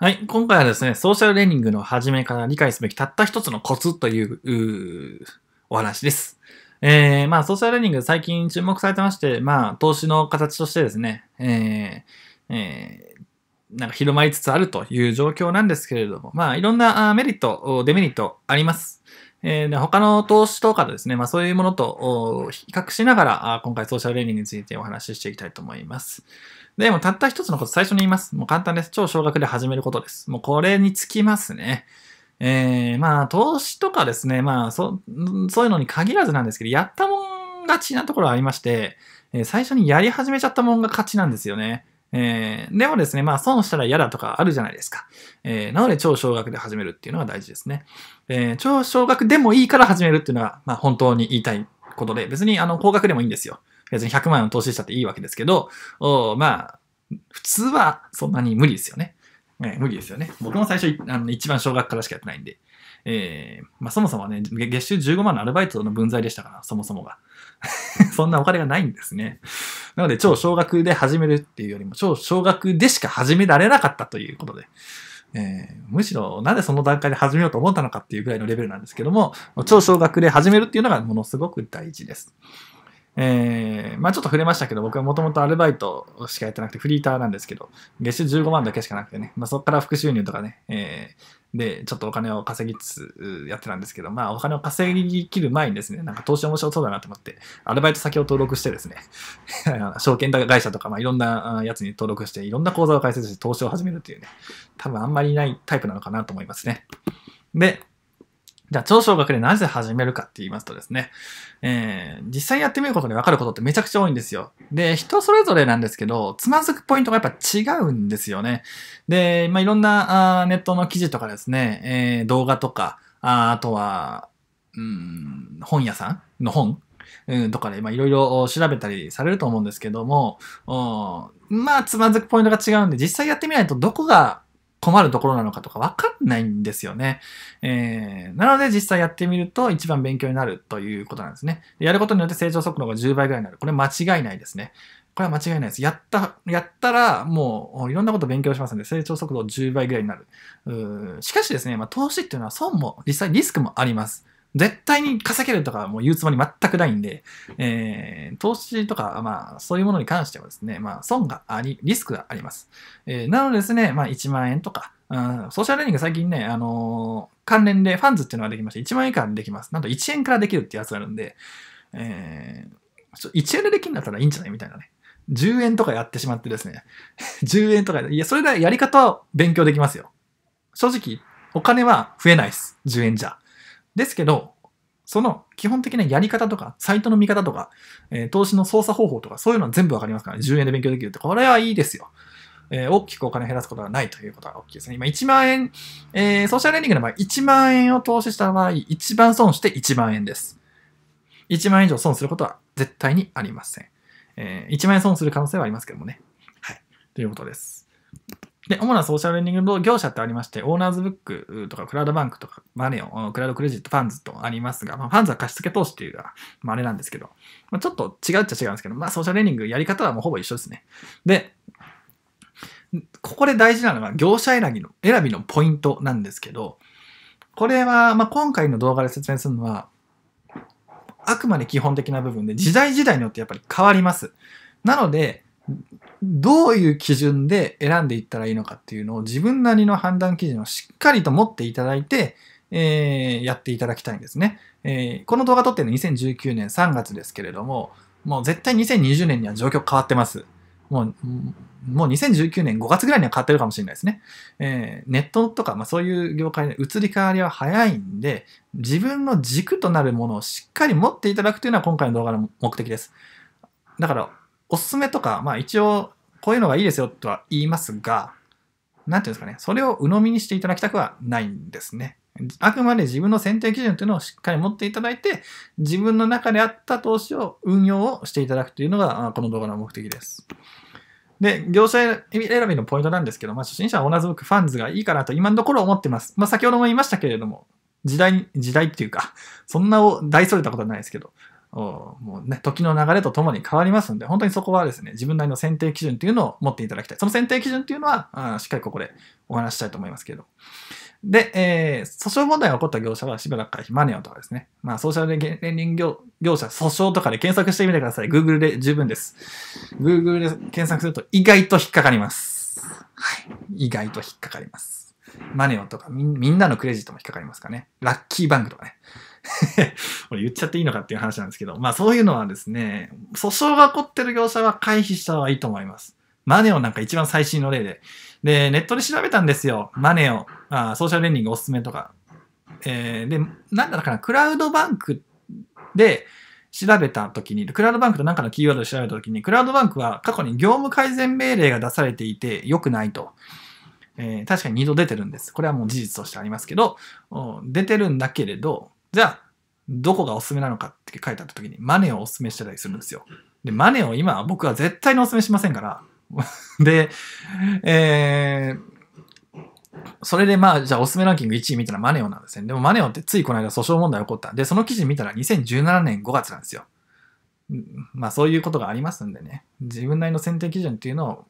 はい。今回はですね、ソーシャルレーニングの始めから理解すべきたった一つのコツというお話です。えー、まあ、ソーシャルレーニング最近注目されてまして、まあ、投資の形としてですね、えー、えー、なんか広まりつつあるという状況なんですけれども、まあ、いろんなメリット、デメリットあります。えー、で他の投資とかですね、まあ、そういうものと比較しながら、今回ソーシャルレーニングについてお話ししていきたいと思います。で、もたった一つのこと最初に言います。もう簡単です。超少額で始めることです。もうこれにつきますね。えー、まあ、投資とかですね、まあそ、そういうのに限らずなんですけど、やったもん勝ちなところありまして、え最初にやり始めちゃったもんが勝ちなんですよね。えー、でもですね、まあ損したら嫌だとかあるじゃないですか。えー、なので超少額で始めるっていうのが大事ですね。えー、超少額でもいいから始めるっていうのは、まあ本当に言いたいことで、別にあの高額でもいいんですよ。別に100万円を投資したっていいわけですけど、おまあ、普通はそんなに無理ですよね。え無理ですよね。僕も最初あの一番少額からしかやってないんで。えー、まあ、そもそもね、月収15万のアルバイトの分際でしたから、そもそもが。そんなお金がないんですね。なので、超少額で始めるっていうよりも、超少額でしか始められなかったということで、えー、むしろ、なぜその段階で始めようと思ったのかっていうぐらいのレベルなんですけども、超少額で始めるっていうのがものすごく大事です。えー、まあちょっと触れましたけど、僕はもともとアルバイトしかやってなくて、フリーターなんですけど、月収15万だけしかなくてね、まあ、そこから副収入とかね、えー、で、ちょっとお金を稼ぎつつやってたんですけど、まあお金を稼ぎきる前にですね、なんか投資面白そうだなと思って、アルバイト先を登録してですね、証券会社とか、まあいろんなやつに登録して、いろんな口座を開設して投資を始めるっていうね、多分あんまりいないタイプなのかなと思いますね。で、じゃあ、超小学でなぜ始めるかって言いますとですね、えー、実際やってみることで分かることってめちゃくちゃ多いんですよ。で、人それぞれなんですけど、つまずくポイントがやっぱ違うんですよね。で、まあ、いろんなあネットの記事とかですね、えー、動画とか、ああとは、うん、本屋さんの本うん、とかで、まいろいろ調べたりされると思うんですけども、まあ、つまずくポイントが違うんで、実際やってみないとどこが困るところなのかとかわかんないんですよね。えー、なので実際やってみると一番勉強になるということなんですね。やることによって成長速度が10倍ぐらいになる。これ間違いないですね。これは間違いないです。やった、やったら、もういろんなこと勉強しますので、成長速度10倍ぐらいになる。しかしですね、まあ、投資っていうのは損も、実際リスクもあります。絶対に稼げるとかもう言うつもり全くないんで、えー、投資とか、まあ、そういうものに関してはですね、まあ、損があり、リスクがあります。えー、なのでですね、まあ、1万円とか、うん、ソーシャルレーニング最近ね、あのー、関連でファンズっていうのができまして、1万円以下でできます。なんと1円からできるってやつがあるんで、えー、1円でできるんだったらいいんじゃないみたいなね。10円とかやってしまってですね。10 円とか、いや、それでやり方を勉強できますよ。正直、お金は増えないです。10円じゃ。ですけど、その基本的なやり方とか、サイトの見方とか、えー、投資の操作方法とか、そういうのは全部わかりますから、ね、10円で勉強できるって、これはいいですよ。えー、大きくお金を減らすことがないということが大きいですね。今1万円、えー、ソーシャルエンディングの場合、1万円を投資した場合、一番損して1万円です。1万円以上損することは絶対にありません。えー、1万円損する可能性はありますけどもね。はい。ということです。で、主なソーシャルレンディング業者ってありまして、オーナーズブックとか、クラウドバンクとか、マネオクラウドクレジット、ファンズとありますが、まあ、ファンズは貸付投資っていうのは、まあ、あれなんですけど、まあ、ちょっと違うっちゃ違うんですけど、まあ、ソーシャルレンディングやり方はもうほぼ一緒ですね。で、ここで大事なのが、業者選びの、選びのポイントなんですけど、これは、まあ、今回の動画で説明するのは、あくまで基本的な部分で、時代時代によってやっぱり変わります。なので、どういう基準で選んでいったらいいのかっていうのを自分なりの判断基準をしっかりと持っていただいて、えー、やっていただきたいんですね。えー、この動画撮ってるの2019年3月ですけれども、もう絶対2020年には状況変わってます。もう、もう2019年5月ぐらいには変わってるかもしれないですね。えー、ネットとか、まあ、そういう業界で移り変わりは早いんで、自分の軸となるものをしっかり持っていただくというのは今回の動画の目的です。だから、おすすめとか、まあ一応、こういうのがいいですよとは言いますが、なんていうんですかね、それを鵜呑みにしていただきたくはないんですね。あくまで自分の選定基準というのをしっかり持っていただいて、自分の中であった投資を運用をしていただくというのが、この動画の目的です。で、業者選びのポイントなんですけど、まあ、初心者は同じくファンズがいいかなと今のところ思ってます。まあ、先ほども言いましたけれども、時代時代っていうか、そんな大それたことはないですけど、もうね、時の流れとともに変わりますんで、本当にそこはですね、自分なりの選定基準っていうのを持っていただきたい。その選定基準っていうのは、しっかりここでお話したいと思いますけどで、えー、訴訟問題が起こった業者はしばらくからマネオとかですね、まあ、ソーシャル連輪業業者、訴訟とかで検索してみてください。Google で十分です。Google で検索すると意外と引っかかります。はい。意外と引っかかります。マネオとかみんなのクレジットも引っかかりますかね。ラッキーバンクとかね。俺言っちゃっていいのかっていう話なんですけど、まあそういうのはですね、訴訟が起こってる業者は回避した方がいいと思います。マネオなんか一番最新の例で。で、ネットで調べたんですよ。マネオ、あソーシャルレンディングおすすめとか。えー、で、なんだろうかな、クラウドバンクで調べたときに、クラウドバンクと何かのキーワードで調べたときに、クラウドバンクは過去に業務改善命令が出されていて良くないと。えー、確かに2度出てるんです。これはもう事実としてありますけど、出てるんだけれど、じゃあ、どこがおすすめなのかって書いてあった時に、マネーをおすすめしてたりするんですよ。で、マネーを今僕は絶対におすすめしませんから。で、えー、それでまあ、じゃあおすすめランキング1位見たらマネオなんですね。でもマネオってついこの間訴訟問題起こった。で、その記事見たら2017年5月なんですよ。まあそういうことがありますんでね。自分なりの選定基準っていうの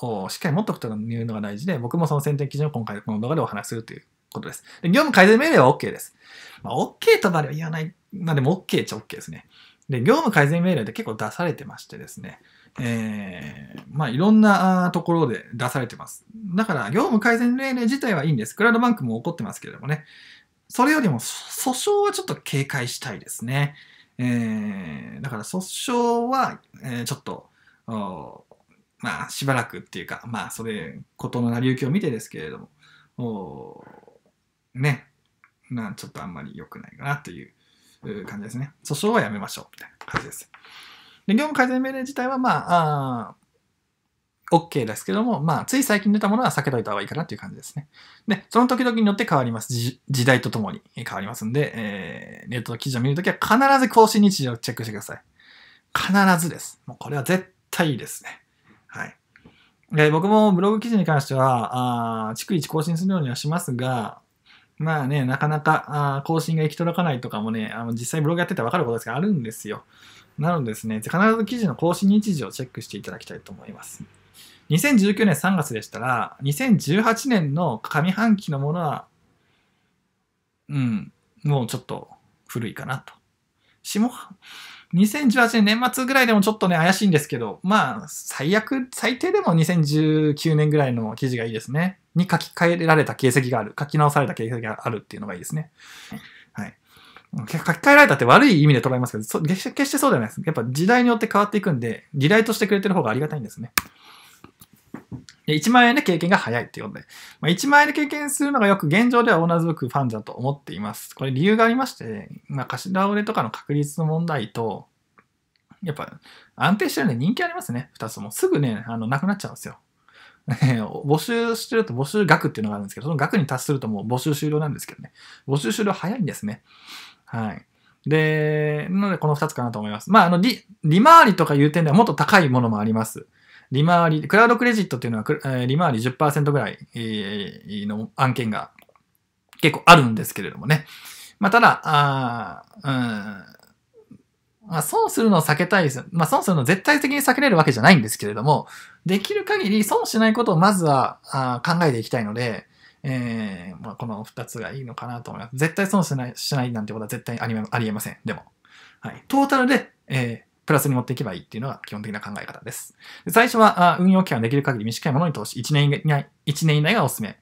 をしっかり持っておくというのが大事で、僕もその選定基準を今回この動画でお話しするということです。で業務改善命令は OK です。まあ、OK とまでは言わない。まあでも OK っちゃ OK ですね。で、業務改善命令って結構出されてましてですね。えー、まあいろんなところで出されてます。だから、業務改善命令自体はいいんです。クラウドバンクも怒ってますけれどもね。それよりも訴訟はちょっと警戒したいですね。えー、だから訴訟は、えー、ちょっと、まあしばらくっていうか、まあそれ、ことの成り行きを見てですけれども、ね、なちょっとあんまり良くないかなという感じですね。訴訟はやめましょうみたいな感じです。で業務改善命令自体はまあ、あ OK ですけども、まあ、つい最近出たものは避けといた方がいいかなという感じですね。で、その時々によって変わります。時代とともに変わりますんで、えー、ネットの記事を見るときは必ず更新日時をチェックしてください。必ずです。もうこれは絶対いいですね。はい。で、僕もブログ記事に関しては、あ逐一更新するようにはしますが、まあね、なかなかあ更新が行き届かないとかもね、あの実際ブログやってて分かることですがあるんですよ。なのでですね、必ず記事の更新日時をチェックしていただきたいと思います。2019年3月でしたら、2018年の上半期のものは、うん、もうちょっと古いかなと。下、2018年年末ぐらいでもちょっとね、怪しいんですけど、まあ、最悪、最低でも2019年ぐらいの記事がいいですね。に書き換えられた形跡がある。書き直された形跡があるっていうのがいいですね。はい。書き換えられたって悪い意味で捉えますけど、決してそうではないです。やっぱ時代によって変わっていくんで、議題としてくれてる方がありがたいんですね。1万円で経験が早いっていうことで、まあ、1万円で経験するのがよく現状では同じくファンだと思っています。これ理由がありまして、まあ、貸し倒れとかの確率の問題と、やっぱ安定してるんで人気ありますね、2つも。すぐね、あの、なくなっちゃうんですよ。募集してると募集額っていうのがあるんですけど、その額に達するともう募集終了なんですけどね。募集終了早いんですね。はい。で、なのでこの2つかなと思います。まあ、あの利、利回りとかいう点ではもっと高いものもあります。利回り、クラウドクレジットっていうのは、利回り10%ぐらいの案件が結構あるんですけれどもね。まあ、ただ、あうん、まあ、損するのを避けたいです。まあ、損するの絶対的に避けれるわけじゃないんですけれども、できる限り損しないことをまずはあ考えていきたいので、えーまあ、この2つがいいのかなと思います。絶対損しないしないなんてことは絶対ありありえません。でも。はい。トータルで、えー、プラスに持っていけばいいっていうのが基本的な考え方です。で最初は運用期間できる限り短いものに投資、1年以内 ,1 年以内がおすすめ。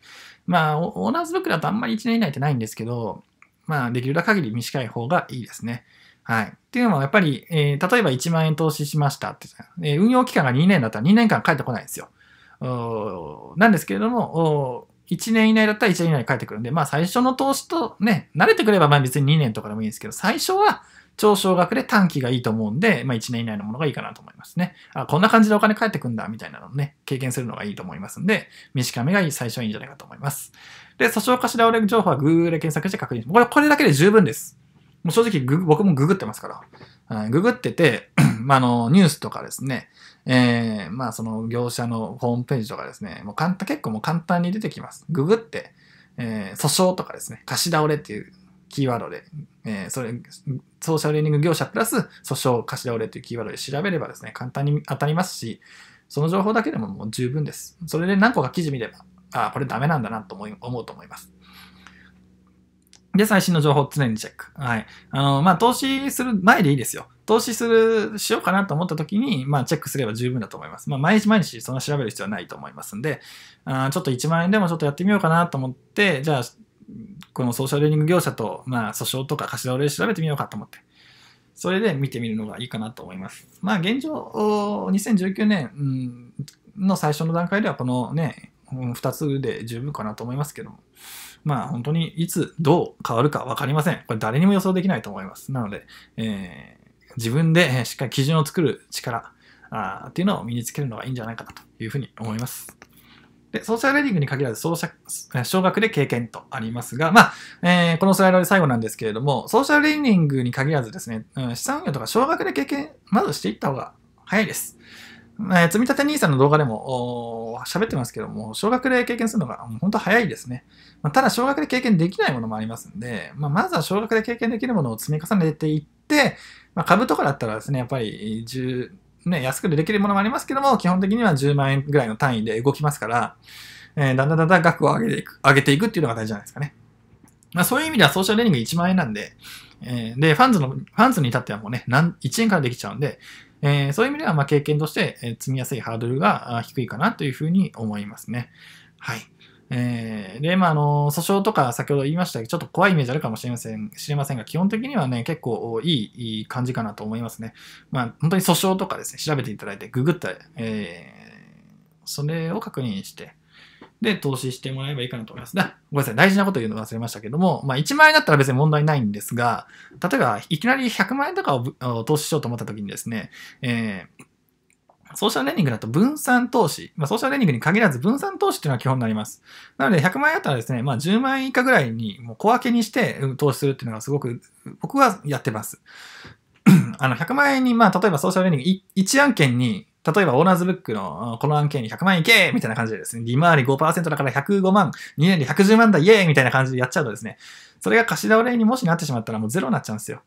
まあ、オーナーズブックだとあんまり1年以内ってないんですけど、まあ、できる限り短い方がいいですね。はい。っていうのも、やっぱり、えー、例えば1万円投資しましたって、えー、運用期間が2年だったら2年間帰ってこないんですよ。なんですけれども、1年以内だったら1年以内に帰ってくるんで、まあ最初の投資とね、慣れてくればまあ別に2年とかでもいいんですけど、最初は超少額で短期がいいと思うんで、まあ、1年以内のものがいいかなと思いますね。あ、こんな感じでお金返ってくんだ、みたいなのをね、経験するのがいいと思いますんで、短めがいい、最初はいいんじゃないかと思います。で、訴訟貸し倒れ情報は Google で検索して確認これ、これだけで十分です。もう正直、僕もググってますから。うん、ググってて、まあ、の、ニュースとかですね、えー、まあ、その業者のホームページとかですね、もう簡単、結構もう簡単に出てきます。ググって、えー、訴訟とかですね、貸し倒れっていうキーワードで、えー、それ、ソーシャルレンディング業者プラス訴訟貸し倒れというキーワードで調べればですね、簡単に当たりますし、その情報だけでももう十分です。それで何個か記事見れば、あ、これダメなんだなと思い思うと思います。で、最新の情報を常にチェック。はい。あの、まあ、投資する前でいいですよ。投資する、しようかなと思った時に、まあ、チェックすれば十分だと思います。まあ、毎日毎日そんな調べる必要はないと思いますんで、あちょっと1万円でもちょっとやってみようかなと思って、じゃあ、このソーシャルレーニング業者と、まあ、訴訟とか貸し倒れで調べてみようかと思って、それで見てみるのがいいかなと思います。まあ、現状、2019年の最初の段階では、このね、2つで十分かなと思いますけども、まあ、本当にいつ、どう変わるか分かりません。これ、誰にも予想できないと思います。なので、えー、自分でしっかり基準を作る力あっていうのを身につけるのがいいんじゃないかなというふうに思います。で、ソーシャルレディングに限らず、小学で経験とありますが、まあ、えー、このスライドで最後なんですけれども、ソーシャルレディングに限らずですね、うん、資産運用とか小学で経験、まずしていった方が早いです。えー、積立 NISA の動画でも喋ってますけども、小学で経験するのが本当早いですね。まあ、ただ、小学で経験できないものもありますんで、まあ、まずは小学で経験できるものを積み重ねていって、まあ、株とかだったらですね、やっぱり10、ね、安くでできるものもありますけども、基本的には10万円ぐらいの単位で動きますから、えー、だんだんだんだん額を上げていく、上げていくっていうのが大事じゃないですかね。まあ、そういう意味ではソーシャルレーニング1万円なんで、えー、で、ファンズの、ファンズに至ってはもうね、何1円からできちゃうんで、えー、そういう意味ではま経験として積みやすいハードルが低いかなというふうに思いますね。はい。えー、で、まあ、あの、訴訟とか先ほど言いましたけど、ちょっと怖いイメージあるかもしれません、知れませんが、基本的にはね、結構いいいい感じかなと思いますね。まあ、本当に訴訟とかですね、調べていただいて、ググった、えー、それを確認して、で、投資してもらえばいいかなと思います。ごめんなさい、大事なこと言うの忘れましたけども、まあ、1万円だったら別に問題ないんですが、例えば、いきなり100万円とかを投資しようと思った時にですね、えー、ソーシャルレーニングだと分散投資、まあ、ソーシャルレーニングに限らず分散投資っていうのは基本になります。なので100万円あったらですね、まあ、10万円以下ぐらいにもう小分けにして投資するっていうのがすごく僕はやってます。あの100万円に、まあ、例えばソーシャルレーニング1案件に例えばオーナーズブックのこの案件に100万いけみたいな感じでですね、利回り5%だから105万、2年で110万だイエーイみたいな感じでやっちゃうとですね、それが貸し倒れにもしなってしまったらもうゼロになっちゃうんですよ。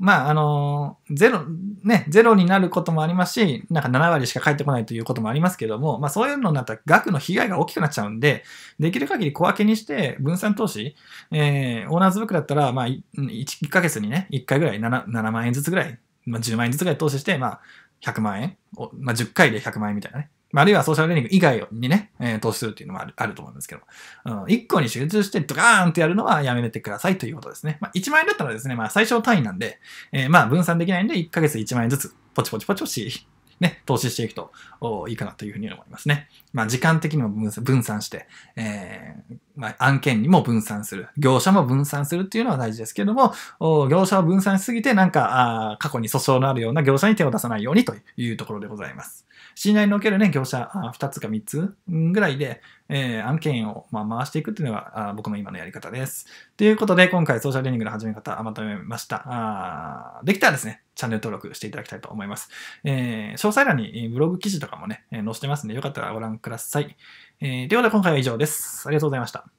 まあ、あの、ゼロ、ね、ゼロになることもありますし、なんか7割しか返ってこないということもありますけども、まあそういうのになったら額の被害が大きくなっちゃうんで、できる限り小分けにして分散投資、えー、オーナーズブックだったら、まあ1、1ヶ月にね、1回ぐらい 7, 7万円ずつぐらい、まあ10万円ずつぐらい投資して、まあ100万円、まあ10回で100万円みたいなね、あるいはソーシャルレーニング以外にね、えー、投資するっていうのもあるあると思うんですけど、うん、1個に集中してドカーンってやるのはやめてくださいということですね。まあ、1万円だったらですね、まあ、最小単位なんで、えー、まあ、分散できないんで、1ヶ月1万円ずつ、ポチポチポチポチ、ね、投資していくといいかなというふうに思いますね。まあ、時間的にも分散して、えー、まあ、案件にも分散する。業者も分散するっていうのは大事ですけども、業者を分散しすぎて、なんか、過去に訴訟のあるような業者に手を出さないようにというところでございます。信頼における、ね、業者2つか3つぐらいで、えー、案件を、まあ、回していくっていうのがあ僕の今のやり方です。ということで、今回ソーシャルリーニングの始め方まとめました。あできたらですね、チャンネル登録していただきたいと思います。えー、詳細欄にブログ記事とかもね、載せてますんで、よかったらご覧ください。えー、ということで今回は以上です。ありがとうございました。